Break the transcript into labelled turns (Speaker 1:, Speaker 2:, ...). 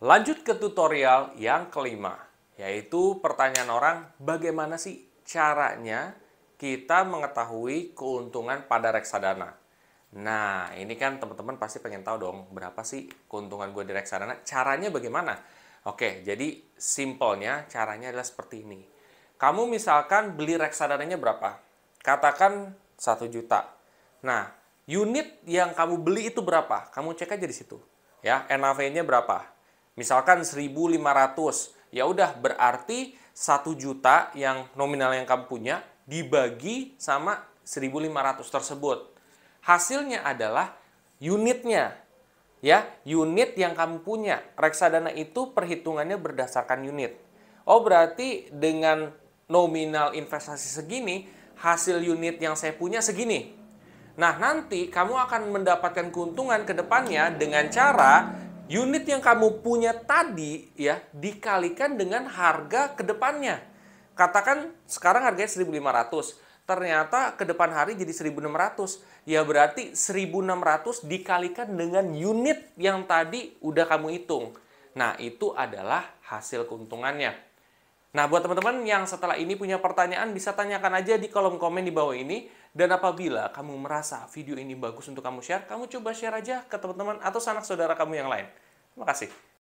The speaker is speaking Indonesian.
Speaker 1: Lanjut ke tutorial yang kelima, yaitu pertanyaan orang bagaimana sih caranya kita mengetahui keuntungan pada reksadana. Nah, ini kan teman-teman pasti pengen tahu dong, berapa sih keuntungan gue di reksadana? Caranya bagaimana? Oke, jadi simpelnya caranya adalah seperti ini. Kamu misalkan beli reksadananya berapa? Katakan 1 juta. Nah, unit yang kamu beli itu berapa? Kamu cek aja di situ. Ya, NAV-nya berapa? Misalkan 1.500, ya udah berarti 1 juta yang nominal yang kamu punya dibagi sama 1.500 tersebut. Hasilnya adalah unitnya. Ya, unit yang kamu punya. Reksadana itu perhitungannya berdasarkan unit. Oh, berarti dengan nominal investasi segini, hasil unit yang saya punya segini. Nah, nanti kamu akan mendapatkan keuntungan ke depannya dengan cara unit yang kamu punya tadi ya dikalikan dengan harga kedepannya. Katakan sekarang harganya 1500, ternyata ke depan hari jadi 1600. Ya berarti 1600 dikalikan dengan unit yang tadi udah kamu hitung. Nah, itu adalah hasil keuntungannya. Nah, buat teman-teman yang setelah ini punya pertanyaan, bisa tanyakan aja di kolom komen di bawah ini. Dan apabila kamu merasa video ini bagus untuk kamu share, kamu coba share aja ke teman-teman atau sanak saudara kamu yang lain. Terima kasih.